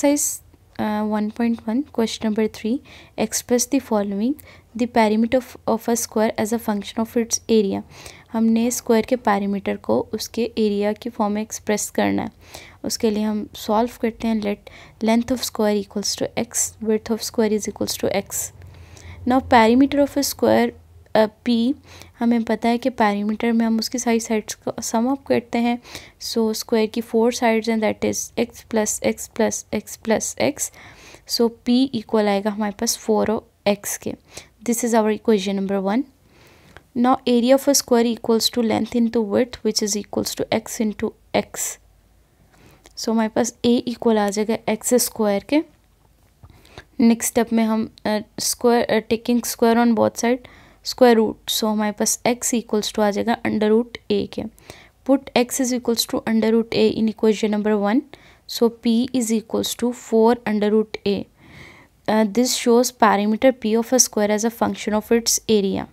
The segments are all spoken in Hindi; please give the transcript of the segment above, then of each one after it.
exercise one point one question number three express the following the perimeter of a square as a function of its area हमने स्क्वायर के पैरिमीटर को उसके एरिया के फॉर्म में एक्सप्रेस करना है उसके लिए हम सॉल्व करते हैं let length of square equals to x width of square is equals to x now perimeter of a square P हमें पता है कि पैरीमीटर में हम उसकी सारी साइड्स को सम अप करते हैं सो स्क्वायर की फोर साइड्स हैं that is x plus x plus x plus x so P equal आएगा हमारे पास फोर ओ एक्स के this is our equation number one of a square equals to length into breadth which is equals to x into x so हमारे पास ए इक्वल आ जाएगा एक्स स्क्वायर के नेक्स्ट स्टेप में हम square taking square on both side square root so हमारे पास एक्स इक्वल्स टू आ जाएगा अंडर रूट ए के put x is equals to under root a in equation number one so P is equals to four under root a this shows parameter P of a square as a function of its area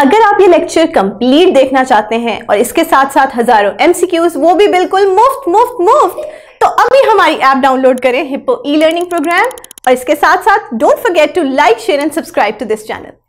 अगर आप ये लेक्चर कंप्लीट देखना चाहते हैं और इसके साथ साथ हजारों एमसीक्यूज वो भी बिल्कुल मुफ्त मुफ्त मुफ्त तो अभी हमारी ऐप डाउनलोड करें हिप्पो ई लर्निंग प्रोग्राम और इसके साथ साथ don't forget to like share and subscribe to this channel